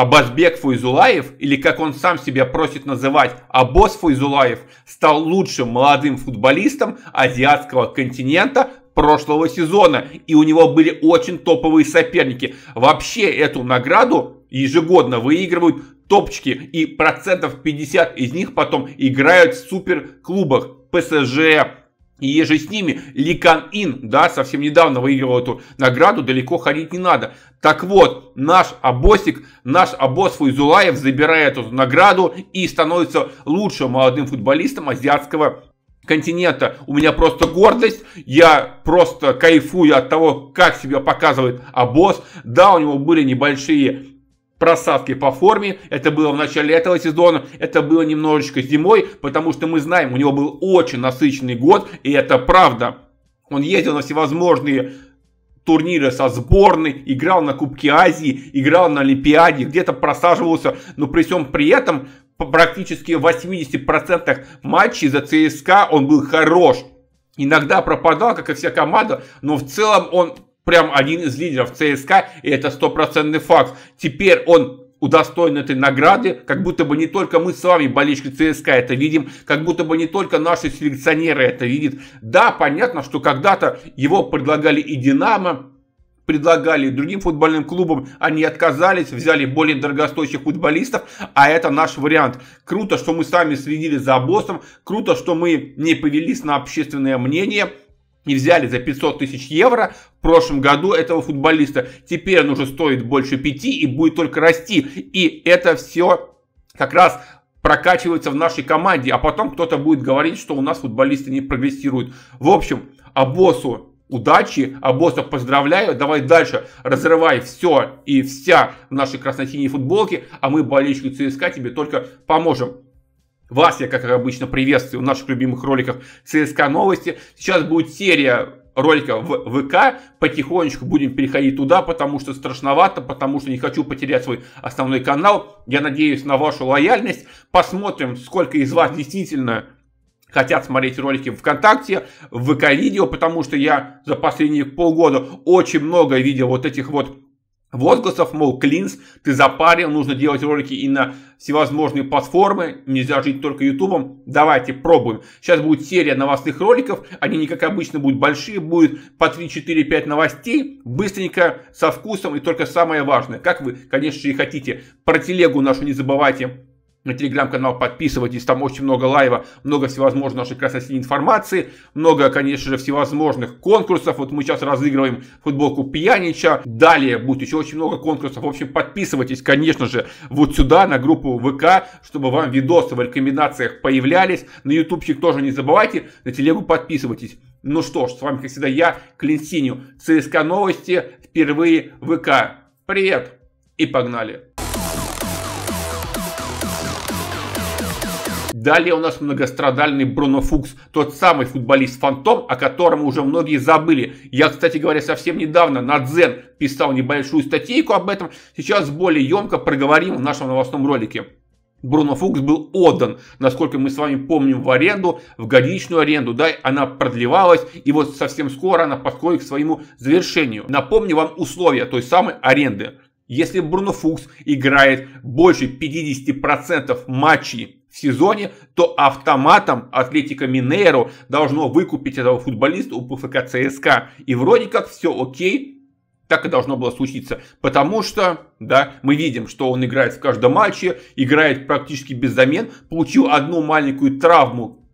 Абазбек Фуйзулаев, или как он сам себя просит называть, Абос Фуйзулаев, стал лучшим молодым футболистом азиатского континента прошлого сезона. И у него были очень топовые соперники. Вообще эту награду ежегодно выигрывают топчики. И процентов 50 из них потом играют в суперклубах. ПСЖ, и еже с ними Ли Кан Ин, да, совсем недавно выиграл эту награду, далеко ходить не надо. Так вот, наш обосик, наш обос Фуйзулаев забирает эту награду и становится лучшим молодым футболистом азиатского континента. У меня просто гордость, я просто кайфую от того, как себя показывает обоз. Да, у него были небольшие просадки по форме. Это было в начале этого сезона, это было немножечко зимой, потому что мы знаем, у него был очень насыщенный год, и это правда. Он ездил на всевозможные турниры со сборной, играл на Кубке Азии, играл на Олимпиаде, где-то просаживался, но при всем при этом практически в 80% матчей за ЦСКА он был хорош. Иногда пропадал, как и вся команда, но в целом он прям один из лидеров ЦСКА, и это стопроцентный факт. Теперь он удостоен этой награды, как будто бы не только мы с вами, болельщики ЦСКА, это видим, как будто бы не только наши селекционеры это видят. Да, понятно, что когда-то его предлагали и «Динамо», предлагали другим футбольным клубам, они отказались, взяли более дорогостоящих футболистов, а это наш вариант. Круто, что мы сами следили за боссом, круто, что мы не повелись на общественное мнение – не взяли за 500 тысяч евро в прошлом году этого футболиста. Теперь он уже стоит больше 5 и будет только расти. И это все как раз прокачивается в нашей команде, а потом кто-то будет говорить, что у нас футболисты не прогрессируют. В общем, а боссу удачи, а босса поздравляю, давай дальше, разрывай все и вся в нашей красно-синей футболке, а мы болельщики ЦСКА тебе только поможем. Вас я, как обычно, приветствую в наших любимых роликах ЦСКА новости. Сейчас будет серия роликов в ВК. Потихонечку будем переходить туда, потому что страшновато, потому что не хочу потерять свой основной канал. Я надеюсь на вашу лояльность. Посмотрим, сколько из вас действительно хотят смотреть ролики ВКонтакте, в ВК-видео, потому что я за последние полгода очень много видел вот этих вот возгласов, мол, клинс, ты запарил, нужно делать ролики и на всевозможные платформы, нельзя жить только ютубом, давайте пробуем. Сейчас будет серия новостных роликов, они не как обычно будут большие, будет по 3-4-5 новостей, быстренько, со вкусом и только самое важное, как вы, конечно же, и хотите, про телегу нашу не забывайте на телеграм-канал подписывайтесь, там очень много лайва, много всевозможной нашей красоты информации, много, конечно же, всевозможных конкурсов. Вот мы сейчас разыгрываем футболку Пьянича, далее будет еще очень много конкурсов. В общем, подписывайтесь, конечно же, вот сюда, на группу ВК, чтобы вам видосы в рекомендациях появлялись. На ютубчик тоже не забывайте, на телегу подписывайтесь. Ну что ж, с вами, как всегда, я, Клинсиню, ЦСКА Новости, впервые ВК. Привет и погнали! Далее у нас многострадальный Бруно Фукс, тот самый футболист-фантом, о котором уже многие забыли. Я, кстати говоря, совсем недавно на Дзен писал небольшую статейку об этом. Сейчас более емко проговорим в нашем новостном ролике. Бруно Фукс был отдан, насколько мы с вами помним, в аренду, в годичную аренду, да, она продлевалась, и вот совсем скоро она подходит к своему завершению. Напомню вам условия той самой аренды. Если Бруно Фукс играет больше 50% матчей в сезоне, то автоматом Атлетика Минейро должно выкупить этого футболиста у ПФК ЦСКА. И вроде как все окей, так и должно было случиться. Потому что, да, мы видим, что он играет в каждом матче, играет практически без замен, получил одну маленькую травму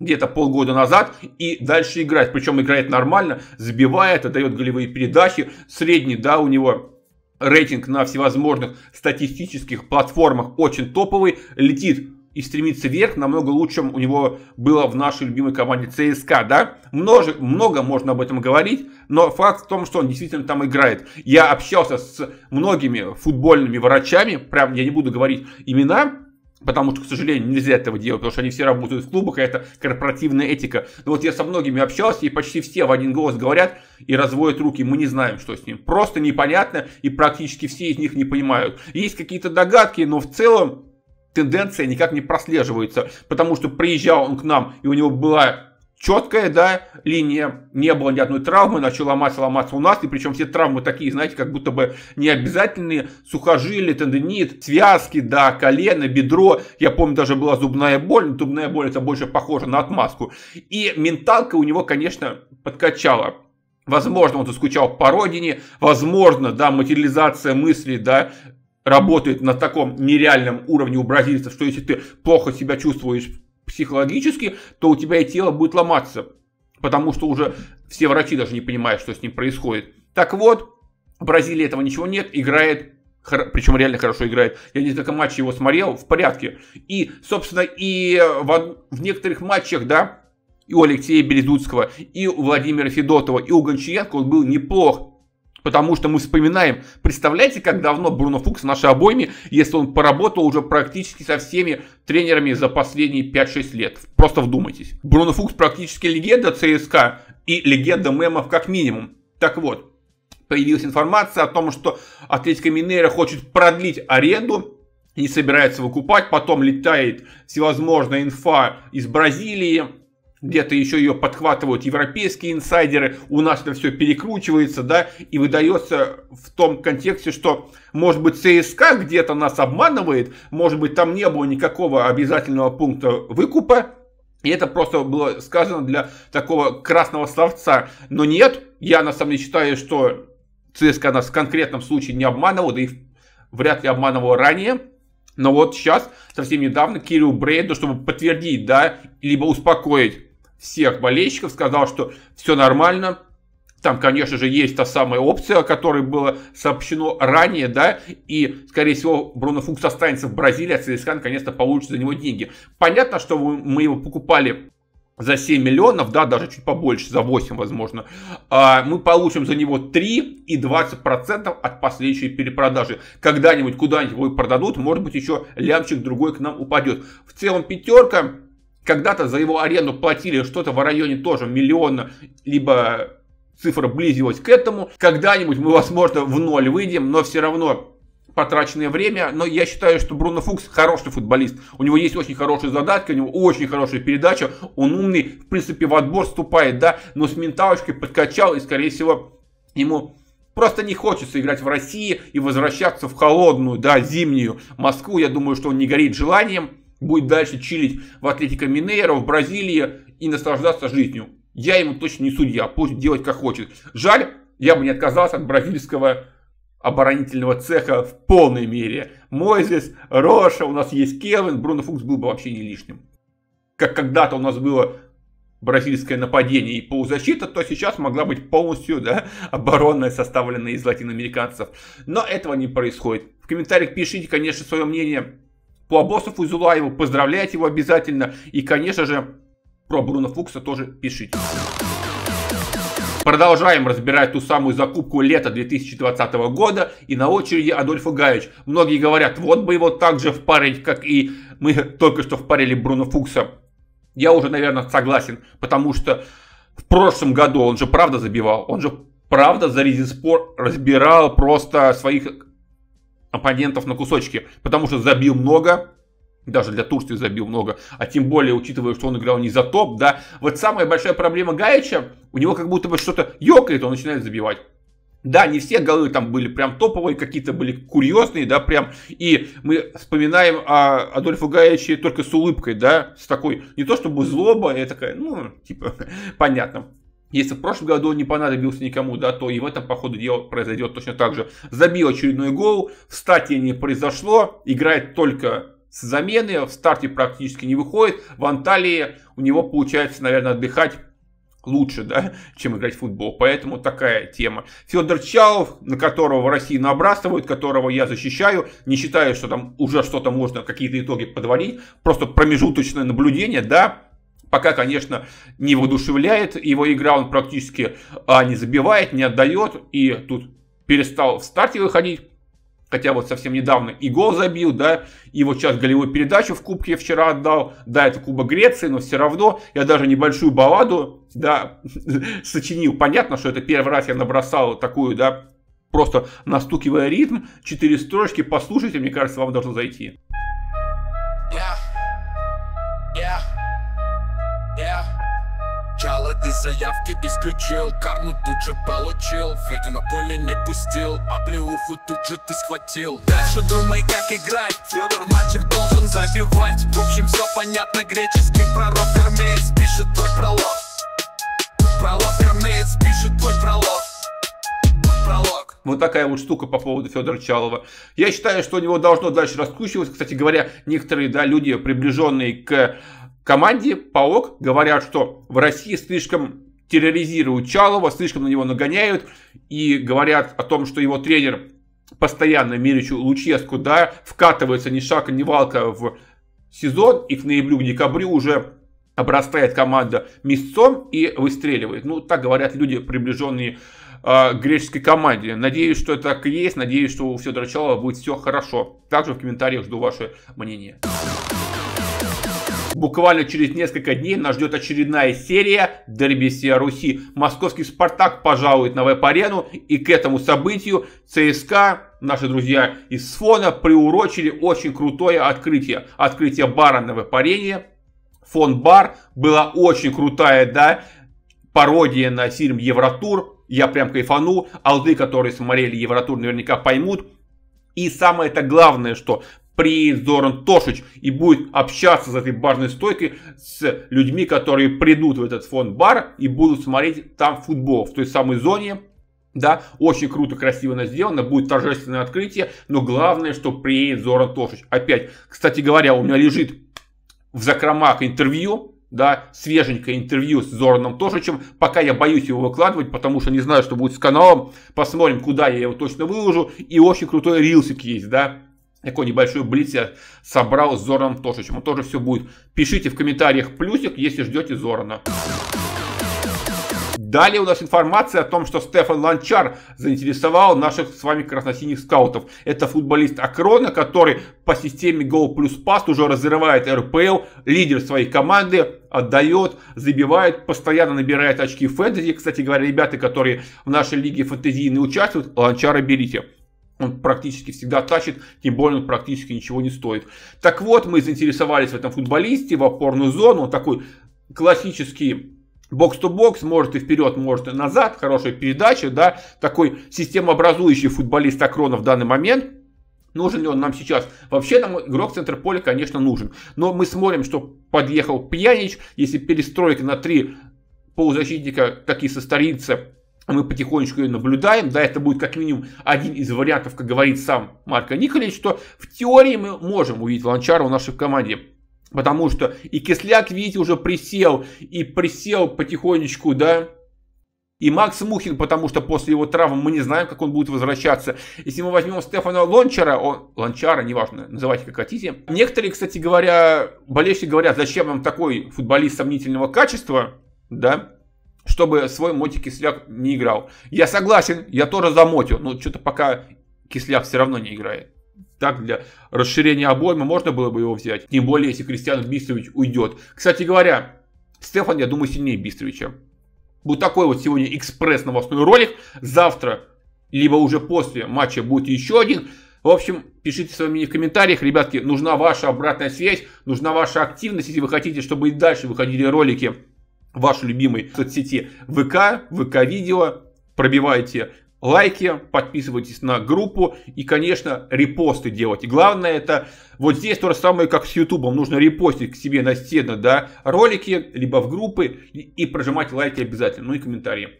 где-то полгода назад и дальше играть. Причем играет нормально, забивает, отдает голевые передачи. Средний, да, у него рейтинг на всевозможных статистических платформах очень топовый. Летит и стремиться вверх, намного лучше чем у него было в нашей любимой команде ЦСКА, да? Много, много можно об этом говорить, но факт в том, что он действительно там играет. Я общался с многими футбольными врачами, прям я не буду говорить имена, Потому что, к сожалению, нельзя этого делать, потому что они все работают в клубах, и а это корпоративная этика. Но вот я со многими общался, и почти все в один голос говорят и разводят руки. Мы не знаем, что с ним. Просто непонятно, и практически все из них не понимают. Есть какие-то догадки, но в целом тенденция никак не прослеживается, потому что приезжал он к нам, и у него была четкая, да, линия, не было ни одной травмы, начал ломаться, ломаться у нас, и причем все травмы такие, знаете, как будто бы необязательные, сухожилие, тендонит, связки, да, колено, бедро, я помню, даже была зубная боль, но зубная боль это больше похоже на отмазку, и менталка у него, конечно, подкачала. Возможно, он заскучал по родине, возможно, да, материализация мыслей, да, работает на таком нереальном уровне у бразильцев, что если ты плохо себя чувствуешь психологически, то у тебя и тело будет ломаться, потому что уже все врачи даже не понимают, что с ним происходит. Так вот, в Бразилии этого ничего нет, играет причем реально хорошо играет. Я несколько матчей его смотрел в порядке. И, собственно, и в, в некоторых матчах, да, и у Алексея Березутского, и у Владимира Федотова, и у Гончаренко он был неплох. Потому что мы вспоминаем, представляете, как давно Бруно Фукс наши обойми, если он поработал уже практически со всеми тренерами за последние 5-6 лет. Просто вдумайтесь. Бруно Фукс практически легенда ЦСКА и легенда мемов как минимум. Так вот, появилась информация о том, что Атлетика Минейра хочет продлить аренду не собирается выкупать, потом летает всевозможная инфа из Бразилии, где-то еще ее подхватывают европейские инсайдеры, у нас это все перекручивается, да, и выдается в том контексте, что, может быть, ЦСКА где-то нас обманывает, может быть, там не было никакого обязательного пункта выкупа, и это просто было сказано для такого красного словца. Но нет, я на самом деле считаю, что ЦСКА нас в конкретном случае не обманывал, да и вряд ли обманывал ранее. Но вот сейчас, совсем недавно, Кирилл Брейду, чтобы подтвердить, да, либо успокоить всех болельщиков, сказал, что все нормально, там, конечно же, есть та самая опция, о которой было сообщено ранее, да, и, скорее всего, Бруно Фукс останется в Бразилии, а ЦСКА наконец-то получит за него деньги. Понятно, что мы его покупали за 7 миллионов, да, даже чуть побольше, за 8, возможно, а, мы получим за него 3 и 20% от последующей перепродажи. Когда-нибудь, куда-нибудь его продадут, может быть, еще лямчик другой к нам упадет. В целом, пятерка когда-то за его аренду платили что-то в районе тоже миллиона, либо цифра близилась к этому. Когда-нибудь мы, возможно, в ноль выйдем, но все равно потраченное время. Но я считаю, что Бруно Фукс хороший футболист. У него есть очень хорошие задатки, у него очень хорошая передача. Он умный, в принципе, в отбор вступает, да, но с менталочкой подкачал и, скорее всего, ему просто не хочется играть в России и возвращаться в холодную, да, зимнюю Москву. Я думаю, что он не горит желанием будет дальше чилить в Атлетико Минейро, в Бразилии и наслаждаться жизнью. Я ему точно не судья, пусть делать как хочет. Жаль, я бы не отказался от бразильского оборонительного цеха в полной мере. Мойзес, Роша, у нас есть Кевин, Бруно Фукс был бы вообще не лишним. Как когда-то у нас было бразильское нападение и полузащита, то сейчас могла быть полностью да, оборонная, составленная из латиноамериканцев. Но этого не происходит. В комментариях пишите, конечно, свое мнение Куабосов Изулаеву, поздравляйте его обязательно. И, конечно же, про Бруно Фукса тоже пишите. Продолжаем разбирать ту самую закупку лета 2020 года. И на очереди Адольф Гаевич. Многие говорят, вот бы его так же впарить, как и мы только что впарили Бруно Фукса. Я уже, наверное, согласен, потому что в прошлом году он же правда забивал. Он же правда за Резиспор разбирал просто своих оппонентов на кусочки, потому что забил много, даже для Турции забил много, а тем более, учитывая, что он играл не за топ, да, вот самая большая проблема Гаича, у него как будто бы что-то ёкает, он начинает забивать. Да, не все голы там были прям топовые, какие-то были курьезные, да, прям. И мы вспоминаем о Адольфу Гаевиче только с улыбкой, да, с такой, не то чтобы злоба, я такая, ну, типа, понятно. Если в прошлом году он не понадобился никому, да, то и в этом, по ходу дела, произойдет точно так же. Забил очередной гол, в стате не произошло, играет только с замены, в старте практически не выходит. В Анталии у него получается, наверное, отдыхать лучше, да, чем играть в футбол. Поэтому такая тема. Федор Чалов, на которого в России набрасывают, которого я защищаю, не считаю, что там уже что-то можно, какие-то итоги подводить. Просто промежуточное наблюдение, да, пока, конечно, не воодушевляет его игра, он практически а, не забивает, не отдает, и тут перестал в старте выходить, хотя вот совсем недавно и гол забил, да, и вот сейчас голевую передачу в Кубке вчера отдал, да, это Кубок Греции, но все равно я даже небольшую балладу, да, сочинил, понятно, что это первый раз я набросал такую, да, просто настукивая ритм, четыре строчки, послушайте, мне кажется, вам должно зайти. Yeah. начала Ты заявки исключил, карму тут же получил Фейка на поле не пустил, а плеуху тут же ты схватил Дальше думай, как играть, Федор мальчик должен забивать В общем, все понятно, греческий пророк Гермеец пишет твой пролог Пролог Гермеец пишет твой пролог Пролог вот такая вот штука по поводу Федора Чалова. Я считаю, что у него должно дальше раскручиваться. Кстати говоря, некоторые да, люди, приближенные к команде ПАОК говорят, что в России слишком терроризируют Чалова, слишком на него нагоняют и говорят о том, что его тренер постоянно Миричу Луческу, да, вкатывается ни шага ни валка в сезон, и к ноябрю, к декабрю уже обрастает команда мясцом и выстреливает. Ну, так говорят люди, приближенные а, греческой команде. Надеюсь, что это так и есть. Надеюсь, что у Федора Чалова будет все хорошо. Также в комментариях жду ваше мнение. Буквально через несколько дней нас ждет очередная серия дерби Руси. Московский «Спартак» пожалует на веб-арену и к этому событию ЦСКА, наши друзья из СФОна, приурочили очень крутое открытие. Открытие бара на веб-арене. Фон бар была очень крутая, да, пародия на фильм «Евротур». Я прям кайфанул. Алды, которые смотрели «Евротур», наверняка поймут. И самое-то главное, что приедет Зоран Тошич и будет общаться за этой барной стойкой с людьми, которые придут в этот фонд бар и будут смотреть там футбол в той самой зоне, да, очень круто, красиво она сделана, будет торжественное открытие, но главное, что приедет Зоран Тошич. Опять, кстати говоря, у меня лежит в закромах интервью, да, свеженькое интервью с Зораном Тошичем. Пока я боюсь его выкладывать, потому что не знаю, что будет с каналом. Посмотрим, куда я его точно выложу. И очень крутой рилсик есть, да, такой небольшой блиц я собрал с Зораном Тошичем. Он тоже все будет. Пишите в комментариях плюсик, если ждете Зорана. Далее у нас информация о том, что Стефан Ланчар заинтересовал наших с вами красносиних скаутов. Это футболист Акрона, который по системе Go плюс Pass уже разрывает РПЛ, лидер своей команды, отдает, забивает, постоянно набирает очки фэнтези. Кстати говоря, ребята, которые в нашей лиге фэнтезийной участвуют, Ланчара берите он практически всегда тащит, тем более он практически ничего не стоит. Так вот, мы заинтересовались в этом футболисте, в опорную зону, он такой классический бокс-то-бокс, может и вперед, может и назад, хорошая передача, да, такой системообразующий футболист Акрона в данный момент, Нужен ли он нам сейчас? Вообще нам игрок центр поля, конечно, нужен. Но мы смотрим, что подъехал Пьянич. Если перестройка на три полузащитника, такие со старинца, мы потихонечку ее наблюдаем, да, это будет как минимум один из вариантов, как говорит сам Марко Николич, что в теории мы можем увидеть Ланчара в нашей команде. Потому что и Кисляк, видите, уже присел, и присел потихонечку, да, и Макс Мухин, потому что после его травмы мы не знаем, как он будет возвращаться. Если мы возьмем Стефана Лончара, он, Лончара, неважно, называйте как хотите. Некоторые, кстати говоря, болельщики говорят, зачем нам такой футболист сомнительного качества, да, чтобы свой мотик Кисляк не играл. Я согласен, я тоже замотил, но что-то пока Кисляк все равно не играет. Так, для расширения обоймы можно было бы его взять. Тем более, если Кристиан Бистрович уйдет. Кстати говоря, Стефан, я думаю, сильнее Бистровича. Вот такой вот сегодня экспресс-новостной ролик. Завтра, либо уже после матча будет еще один. В общем, пишите свое мнение в комментариях. Ребятки, нужна ваша обратная связь, нужна ваша активность. Если вы хотите, чтобы и дальше выходили ролики вашей любимой соцсети ВК, ВК-видео, пробивайте лайки, подписывайтесь на группу и, конечно, репосты делайте. Главное это вот здесь то же самое, как с Ютубом. Нужно репостить к себе на стену да, ролики, либо в группы и, и прожимать лайки обязательно, ну и комментарии.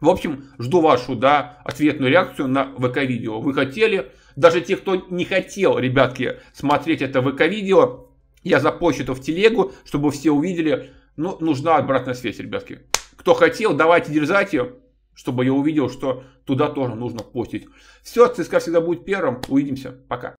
В общем, жду вашу, да, ответную реакцию на ВК-видео. Вы хотели, даже те, кто не хотел, ребятки, смотреть это ВК-видео, я запущу это в телегу, чтобы все увидели, ну, нужна обратная связь, ребятки. Кто хотел, давайте дерзать ее, чтобы я увидел, что туда тоже нужно постить. Все, ЦСКА всегда будет первым. Увидимся. Пока.